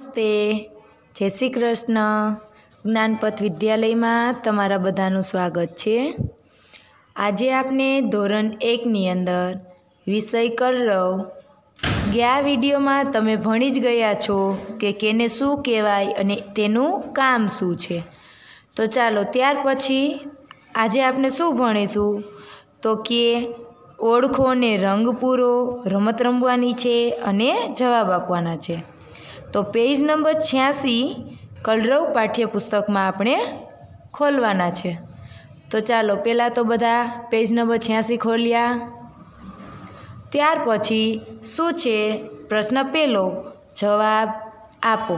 નમસ્તે જય શ્રી કૃષ્ણ જ્ઞાનપથ વિદ્યાલયમાં તમારા બધાનું સ્વાગત છે આજે આપને ધોરણ એકની અંદર વિષય કરવ ગયા વિડીયોમાં તમે ભણી જ ગયા છો કે કેને શું કહેવાય અને તેનું કામ શું છે તો ચાલો ત્યાર પછી આજે આપણે શું ભણીશું તો કે ઓળખો ને રંગ પૂરો રમત રમવાની છે અને જવાબ આપવાના છે તો પેજ નંબર છ્યાસી કલરવ પાઠ્યપુસ્તકમાં આપણે ખોલવાના છે તો ચાલો પહેલાં તો બધા પેજ નંબર છ્યાસી ખોલ્યા ત્યાર પછી શું છે પ્રશ્ન પહેલો જવાબ આપો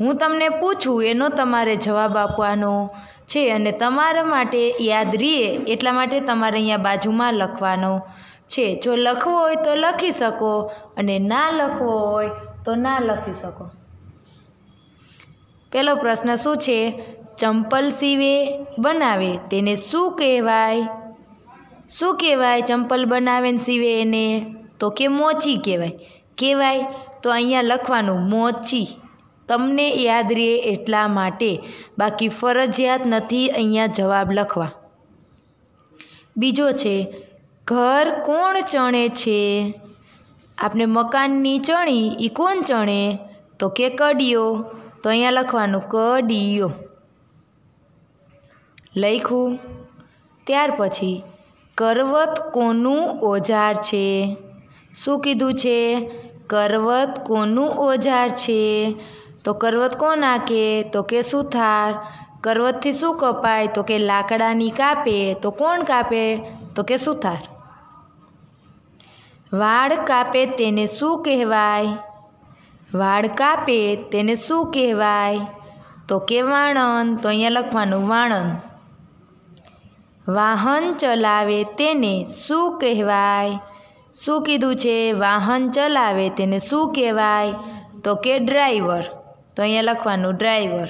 હું તમને પૂછું એનો તમારે જવાબ આપવાનો છે અને તમારા માટે યાદ રહીએ એટલા માટે તમારે અહીંયા બાજુમાં લખવાનો છે જો લખવો હોય તો લખી શકો અને ના લખવો હોય તો ના લખી શકો પહેલો પ્રશ્ન શું છે ચંપલ સીવે બનાવે તેને શું કહેવાય શું કહેવાય ચંપલ બનાવે ને સીવે એને તો કે મોચી કહેવાય કહેવાય તો અહીંયા લખવાનું મોચી તમને યાદ રહે એટલા માટે બાકી ફરજિયાત નથી અહીંયા જવાબ લખવા બીજો છે ઘર કોણ ચણે છે આપણે મકાનની ચણી એ કોણ ચણે તો કે કડિયો તો અહીંયા લખવાનું કડીઓ લખ્યું ત્યાર પછી કરવત કોનું ઓજાર છે શું કીધું છે કરવત કોનું ઓજાર છે તો કરવત કોણ આંકે તો કે સુથાર કરવતથી શું કપાય તો કે લાકડાની કાપે તો કોણ કાપે તો કે સુથાર વાળ કાપે તેને શું કહેવાય વાળ કાપે તેને શું કહેવાય તો કે વાણન તો અહીંયા લખવાનું વાણન વાહન ચલાવે તેને શું કહેવાય શું કીધું છે વાહન ચલાવે તેને શું કહેવાય તો કે ડ્રાઈવર તો અહીંયા લખવાનું ડ્રાઈવર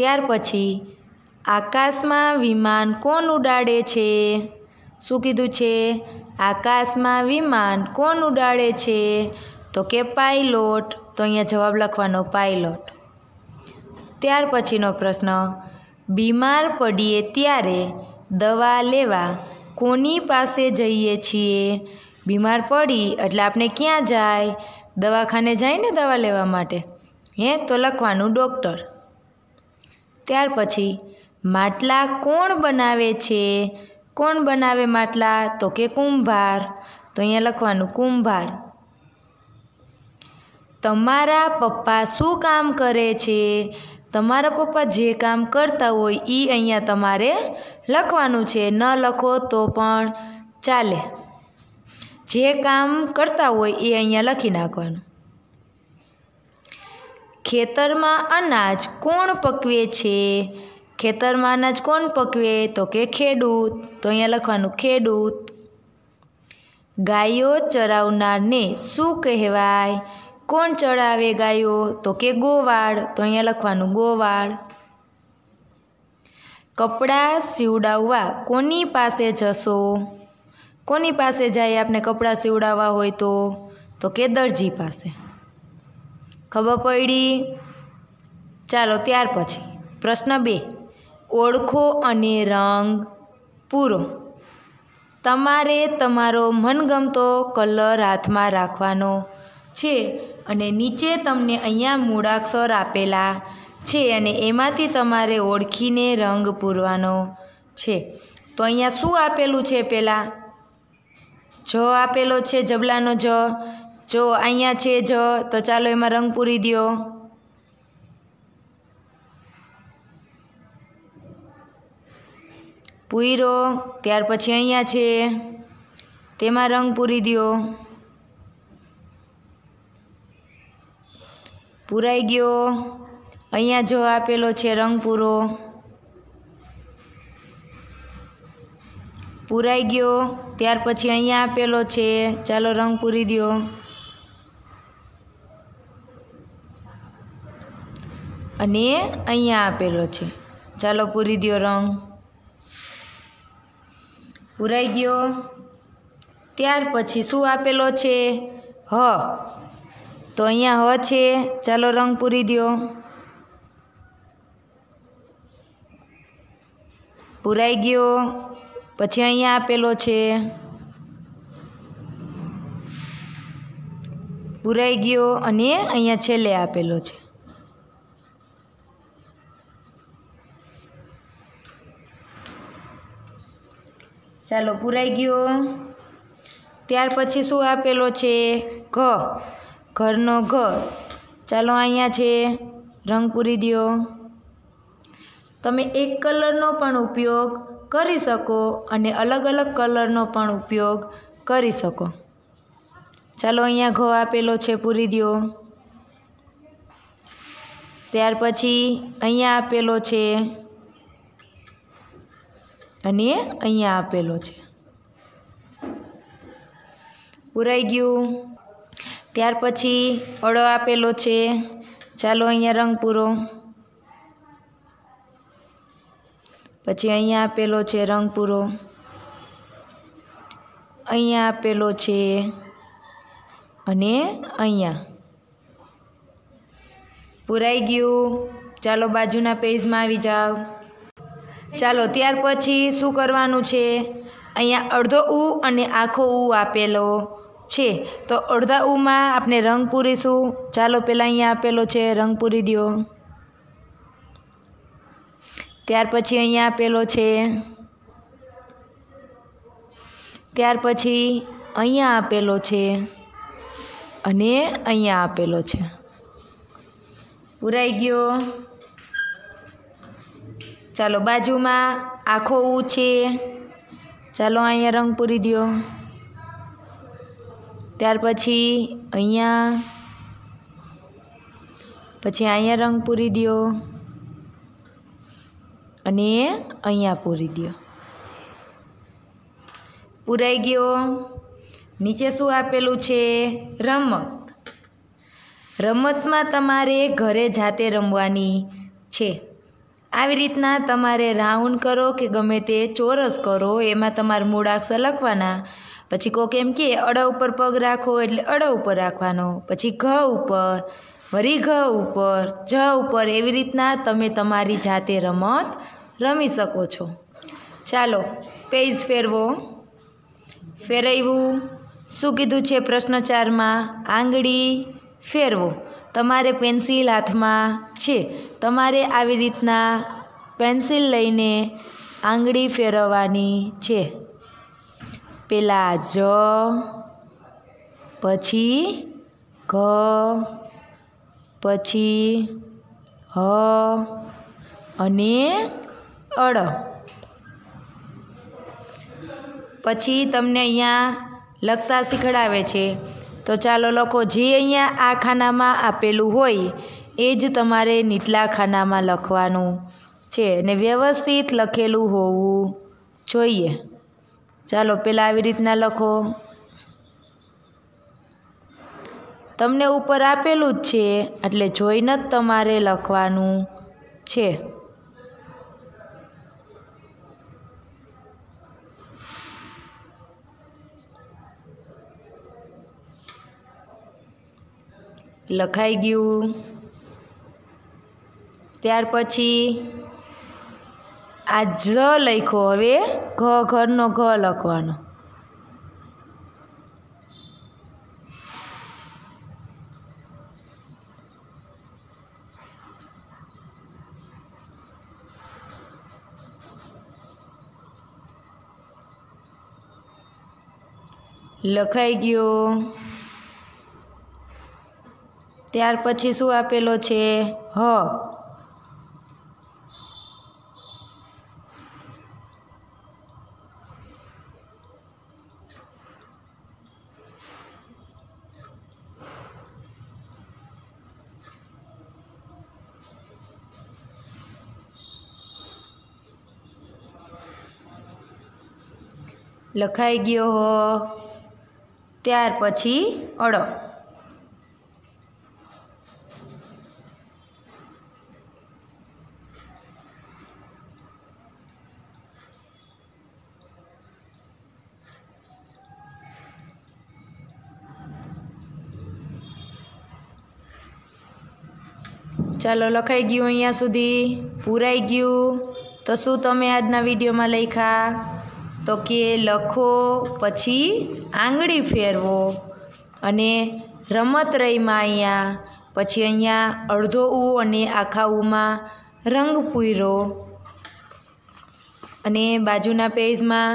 ત્યાર પછી આકાશમાં વિમાન કોણ ઉડાડે છે શું કીધું છે આકાશમાં વિમાન કોણ ઉડાડે છે તો કે પાયલોટ તો અહીંયા જવાબ લખવાનો પાયલોટ ત્યાર પછીનો પ્રશ્ન બીમાર પડીએ ત્યારે દવા લેવા કોની પાસે જઈએ છીએ બીમાર પડી એટલે આપણે ક્યાં જાય દવાખાને જાય ને દવા લેવા માટે હે તો લખવાનું ડૉક્ટર ત્યાર પછી માટલા કોણ બનાવે છે કોણ બનાવે માટલા તો કે કુંભાર તો અહીંયા લખવાનું કુંભાર તમારા પપ્પા શું કામ કરે છે તમારા પપ્પા જે કામ કરતા હોય એ અહીંયા તમારે લખવાનું છે ન લખો તો પણ ચાલે જે કામ કરતા હોય એ અહીંયા લખી નાખવાનું ખેતરમાં અનાજ કોણ પકવે છે ખેતરમાં અનાજ કોણ પકવે તો કે ખેડૂત તો અહીંયા લખવાનું ખેડૂત ગાયો ચરાવનારને શું કહેવાય કોણ ચડાવે ગાયો તો કે ગોવાળ તો અહીંયા લખવાનું ગોવાળ કપડાં સીવડાવવા કોની પાસે જશો કોની પાસે જાય આપણે કપડાં સીવડાવવા હોય તો તો કે દરજી પાસે ખબર પડી ચાલો ત્યાર પછી પ્રશ્ન બે ઓળખો અને રંગ પૂરો તમારે તમારો મનગમતો કલર હાથમાં રાખવાનો છે અને નીચે તમને અહીંયા મૂળાક્ષર આપેલા છે અને એમાંથી તમારે ઓળખીને રંગ પૂરવાનો છે તો અહીંયા શું આપેલું છે પહેલાં જ આપેલો છે જબલાનો જ જો અહીંયા છે જ તો ચાલો એમાં રંગ પૂરી દો પૂરો ત્યાર પછી અહીંયા છે તેમાં રંગ પૂરી દો પૂરાઈ ગયો અહીંયા જો આપેલો છે રંગ પૂરો પૂરાઈ ગયો ત્યાર પછી અહીંયા આપેલો છે ચાલો રંગ પૂરી દો અને અહીંયા આપેલો છે ચાલો પૂરી દો રંગ પૂરાઈ ગયો ત્યાર પછી શું આપેલો છે હ તો અહીંયા હ છે ચાલો રંગ પૂરી દો પૂરાઈ ગયો પછી અહીંયા આપેલો છે પૂરાઈ ગયો અને અહીંયા છેલ્લે આપેલો છે ચાલો પૂરાઈ ગયો ત્યાર પછી શું આપેલો છે ઘ ઘરનો ઘ ચાલો અહીંયા છે રંગ પૂરી દો તમે એક કલરનો પણ ઉપયોગ કરી શકો અને અલગ અલગ કલરનો પણ ઉપયોગ કરી શકો ચાલો અહીંયા ઘ આપેલો છે પૂરી દો ત્યાર પછી અહીંયા આપેલો છે અને એ અહીંયા આપેલો છે પુરાઈ ગયું ત્યાર પછી અળો આપેલો છે ચાલો અહીંયા રંગ પૂરો પછી અહીંયા આપેલો છે રંગ પૂરો અહીંયા આપેલો છે અને અહીંયા પુરાઈ ગયું ચાલો બાજુના પેજમાં આવી જાઓ ચાલો ત્યાર પછી શું કરવાનું છે અહીંયા અડધો ઉ અને આખો ઉ આપેલો છે તો અડધા ઉમાં આપણે રંગ પૂરીશું ચાલો પહેલાં અહીંયા આપેલો છે રંગ પૂરી દો ત્યાર પછી અહીંયા આપેલો છે ત્યાર પછી અહીંયા આપેલો છે અને અહીંયા આપેલો છે પૂરાઈ ગયો ચાલો બાજુમાં આખો ઉ છે ચાલો અહીંયા રંગ પૂરી દો ત્યાર પછી અહીંયા પછી અહીંયા રંગ પૂરી દો અને અહીંયા પૂરી દો પૂરાઈ ગયો નીચે શું આપેલું છે રમત રમતમાં તમારે ઘરે જાતે રમવાની છે આવી રીતના તમારે રાઉન્ડ કરો કે ગમે તે ચોરસ કરો એમાં તમારે મૂળાક્ષર લખવાના પછી કોક એમ કે અડ ઉપર પગ રાખો એટલે અડ ઉપર રાખવાનો પછી ઘ ઉપર વરી ઘ ઉપર જ ઉપર એવી રીતના તમે તમારી જાતે રમત રમી શકો છો ચાલો પેજ ફેરવો ફેરવ્યું શું કીધું છે પ્રશ્ન ચારમાં આંગળી ફેરવો તમારે પેન્સિલ હાથમાં છે તમારે આવી રીતના પેન્સિલ લઈને આંગળી ફેરવવાની છે પેલા જ પછી ઘ પછી હ અને અળ પછી તમને અહીંયા લખતા શીખડાવે છે તો ચાલો લખો જે અહીંયા આ ખાનામાં આપેલું હોય એ જ તમારે નીચલા ખાનામાં લખવાનું છે ને વ્યવસ્થિત લખેલું હોવું જોઈએ ચાલો પહેલાં આવી રીતના લખો તમને ઉપર આપેલું જ છે એટલે જોઈને જ તમારે લખવાનું છે લખાઈ ગયું ત્યાર પછી આ જ લખ્યો હવે ઘ ઘરનો ઘ લખવાનો લખાઈ ગયો ત્યાર પછી શું આપેલો છે હ લખાઈ ગયો હો ત્યાર પછી અડો ચાલો લખાઈ ગયું અહીંયા સુધી પૂરાઈ ગયું તો શું તમે આજના વિડીયોમાં લખ્યા તો કે લખો પછી આંગળી ફેરવો અને રમત રહીમાં અહીંયા પછી અહીંયા અડધો ઉ અને આખા ઉમાં રંગ પૂરો અને બાજુના પેજમાં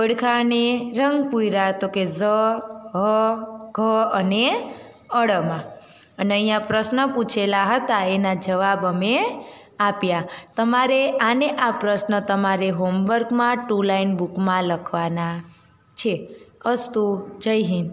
ઓળખા અને રંગ પૂર્યા તો કે ઝ હ ઘ અને અડમાં અને અહીંયા પ્રશ્ન પૂછેલા હતા એના જવાબ અમે આપ્યા તમારે આને આ પ્રશ્ન તમારે હોમવર્કમાં ટુ લાઇન બુકમાં લખવાના છે અસ્તુ જય હિન્દ